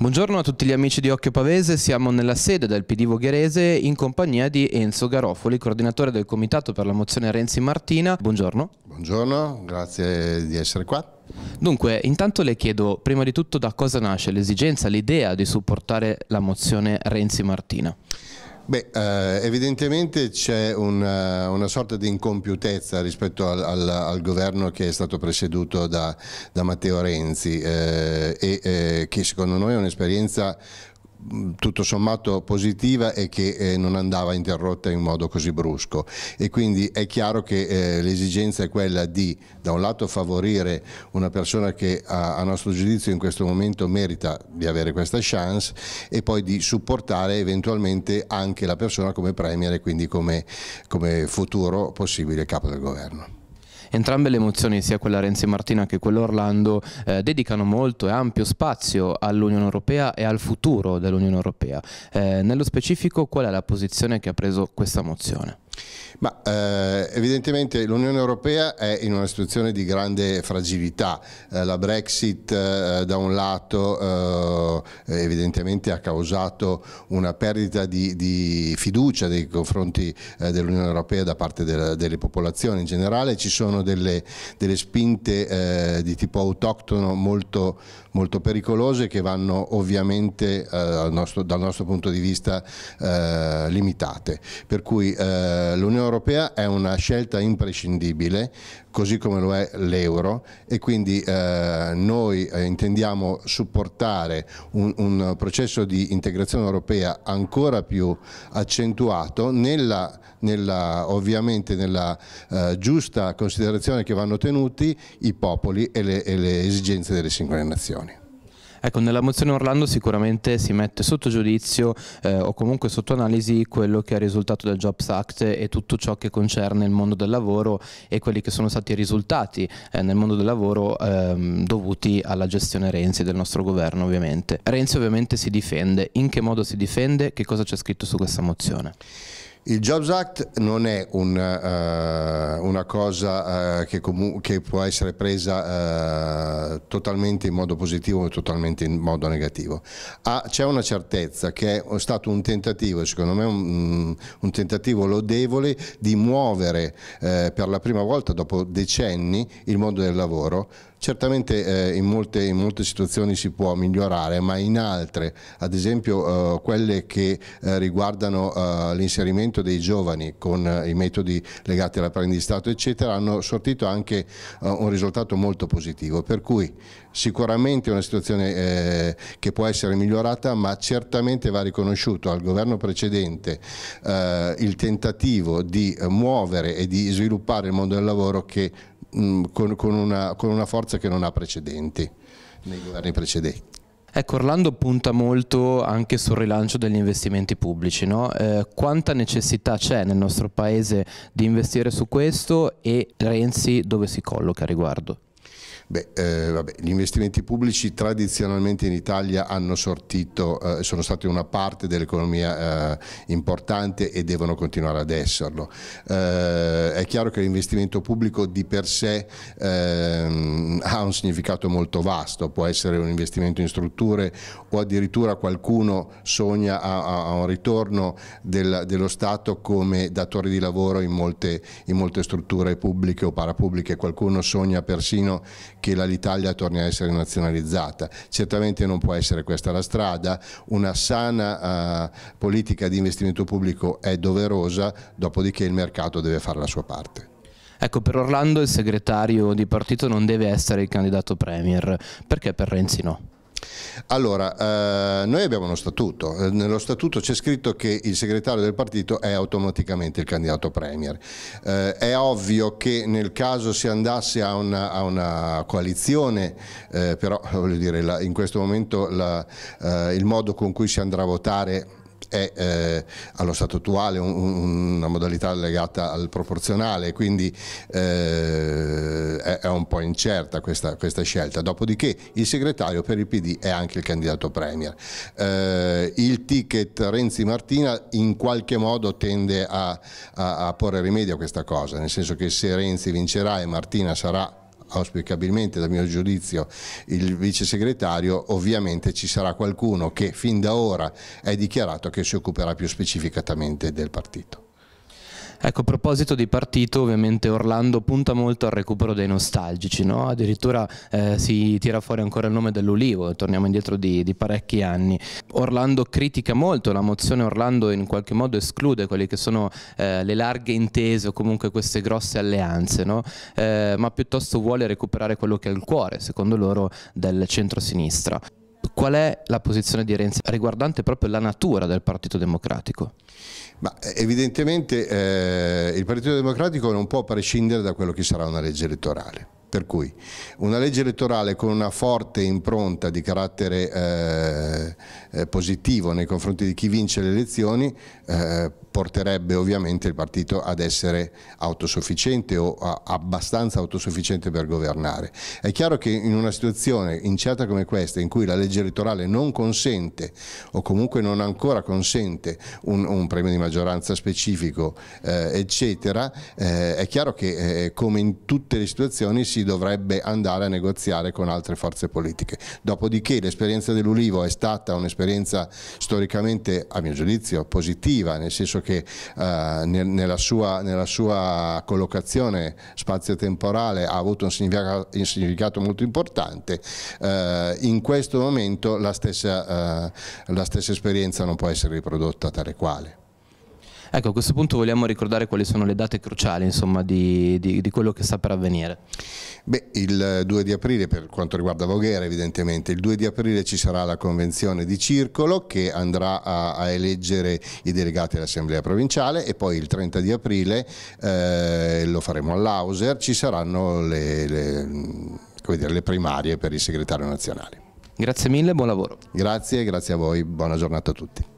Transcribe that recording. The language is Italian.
Buongiorno a tutti gli amici di Occhio Pavese, siamo nella sede del PD Vogherese in compagnia di Enzo Garofoli, coordinatore del Comitato per la mozione Renzi Martina. Buongiorno. Buongiorno, grazie di essere qua. Dunque, intanto le chiedo prima di tutto da cosa nasce l'esigenza, l'idea di supportare la mozione Renzi Martina. Beh, eh, evidentemente c'è una, eh, una, sorta di incompiutezza rispetto al, al, al, governo che è stato presieduto da, da Matteo Renzi eh, e eh, che secondo noi è un'esperienza tutto sommato positiva e che eh, non andava interrotta in modo così brusco e quindi è chiaro che eh, l'esigenza è quella di da un lato favorire una persona che a, a, nostro giudizio in questo momento merita di avere questa chance e poi di supportare eventualmente anche la persona come Premier e quindi come, come futuro possibile capo del governo. Entrambe le mozioni, sia quella Renzi Martina che quella Orlando, eh, dedicano molto e ampio spazio all'Unione Europea e al futuro dell'Unione Europea. Eh, nello specifico qual è la posizione che ha preso questa mozione? Ma eh, evidentemente l'Unione Europea è in una situazione di grande fragilità, eh, la Brexit eh, da un lato eh, evidentemente ha causato una perdita di, di fiducia nei confronti eh, dell'Unione Europea da parte de delle popolazioni in generale, ci sono delle, delle spinte eh, di tipo autoctono molto, molto, pericolose che vanno ovviamente nostro, dal nostro punto di vista limitate, per cui eh, l'Unione Europea è una scelta imprescindibile, così come lo è l'euro e quindi eh, noi eh, intendiamo supportare un, un, processo di integrazione europea ancora più accentuato nella, nella, ovviamente nella eh, giusta considerazione che vanno tenuti i popoli e le, e le esigenze delle singole nazioni. Ecco, nella mozione Orlando sicuramente si mette sotto giudizio eh, o comunque sotto analisi quello che è il risultato del Jobs Act e tutto ciò che concerne il mondo del lavoro e quelli che sono stati i risultati eh, nel mondo del lavoro ehm, dovuti alla gestione Renzi del nostro governo ovviamente. Renzi ovviamente si difende, in che modo si difende, che cosa c'è scritto su questa mozione? Il Jobs Act non è un, uh, una cosa uh, che, che, può essere presa uh, totalmente in modo positivo o totalmente in modo negativo. Ah, c'è una certezza che è stato un tentativo, secondo me un, mm, un tentativo lodevole di muovere per la prima volta dopo decenni il mondo del lavoro Certamente eh, in, molte, in, molte, situazioni si può migliorare, ma in altre, ad esempio eh, quelle che eh, riguardano l'inserimento l'intervento dei giovani con eh, i metodi legati all'apprendistato eccetera hanno sortito anche eh, un risultato molto positivo per cui sicuramente è una situazione eh, che può essere migliorata ma certamente va riconosciuto al governo precedente il tentativo di muovere e di sviluppare il mondo del lavoro che, con, con, una, con una forza che non ha precedenti nei governi precedenti. Ecco, Orlando punta molto anche sul rilancio degli investimenti pubblici. No? Eh, quanta necessità c'è nel nostro paese di investire su questo e Renzi dove si colloca a riguardo? Beh, eh, vabbè, gli investimenti pubblici tradizionalmente in Italia hanno sortito, eh, sono stati una parte dell'economia eh, importante e devono continuare ad esserlo. Eh, è chiaro che l'investimento pubblico di per sé ehm, ha un significato molto vasto, può essere un investimento in strutture o addirittura qualcuno sogna a, a un ritorno del, dello Stato come datore di lavoro in molte, in molte strutture pubbliche o parapubbliche, qualcuno sogna persino che l'Italia torni a essere nazionalizzata. Certamente non può essere questa la strada, una sana eh, politica di investimento pubblico è doverosa, dopodiché il mercato deve fare la sua parte. Ecco, per Orlando il segretario di partito non deve essere il candidato Premier, perché per Renzi no? Allora, eh, noi abbiamo uno statuto, eh, nello statuto c'è scritto che il segretario del partito è automaticamente il candidato premier. Eh, è ovvio che nel caso si andasse a una, a una coalizione, eh, però voglio dire, la, in questo momento la, eh, il modo con cui si andrà a votare è eh, allo stato attuale un, una modalità legata al proporzionale, quindi eh, è, è, un po' incerta questa, questa, scelta. Dopodiché il segretario per il PD è anche il candidato Premier. Eh, il ticket Renzi Martina in qualche modo tende a, a, a porre rimedio a questa cosa, nel senso che se Renzi vincerà e Martina sarà auspicabilmente dal mio giudizio il vice segretario, ovviamente ci sarà qualcuno che fin da ora è dichiarato che si occuperà più specificatamente del partito. Ecco, a proposito di partito, ovviamente Orlando punta molto al recupero dei nostalgici, no? addirittura eh, si tira fuori ancora il nome dell'Ulivo, torniamo indietro di, di, parecchi anni. Orlando critica molto, la mozione Orlando in qualche modo esclude quelle che sono eh, le larghe intese o comunque queste grosse alleanze, no? eh, ma piuttosto vuole recuperare quello che è il cuore, secondo loro, del centro-sinistra. Qual è la posizione di Renzi riguardante proprio la natura del Partito Democratico? Ma eh, evidentemente eh, il Partito Democratico non può prescindere da quello che sarà una legge elettorale. Per cui una legge elettorale con una forte impronta di carattere eh, eh, positivo nei confronti di chi vince le elezioni eh, porterebbe ovviamente il partito ad essere autosufficiente o abbastanza autosufficiente per governare. È chiaro che in una situazione incerta come questa, in cui la legge elettorale non consente o comunque non ancora consente un, un premio di maggioranza specifico, eh, eccetera, eh, è chiaro che eh, come in tutte le situazioni si si dovrebbe andare a negoziare con altre forze politiche. Dopodiché l'esperienza dell'Ulivo è stata un'esperienza storicamente, a mio giudizio, positiva, nel senso che eh, nella, sua, nella, sua, collocazione spazio-temporale ha avuto un significato, un significato molto importante. Eh, in questo momento la stessa, eh, la stessa esperienza non può essere riprodotta tale quale. Ecco, a questo punto vogliamo ricordare quali sono le date cruciali insomma, di, di, di, quello che sta per avvenire. Beh, il 2 di aprile per quanto riguarda Voghera evidentemente, il 2 di aprile ci sarà la convenzione di Circolo che andrà a, a eleggere i delegati all'Assemblea Provinciale e poi il 30 di aprile eh, lo faremo all'Auser, ci saranno le, le, dire, le primarie per il segretario nazionale. Grazie mille, buon lavoro. Grazie, grazie a voi, buona giornata a tutti.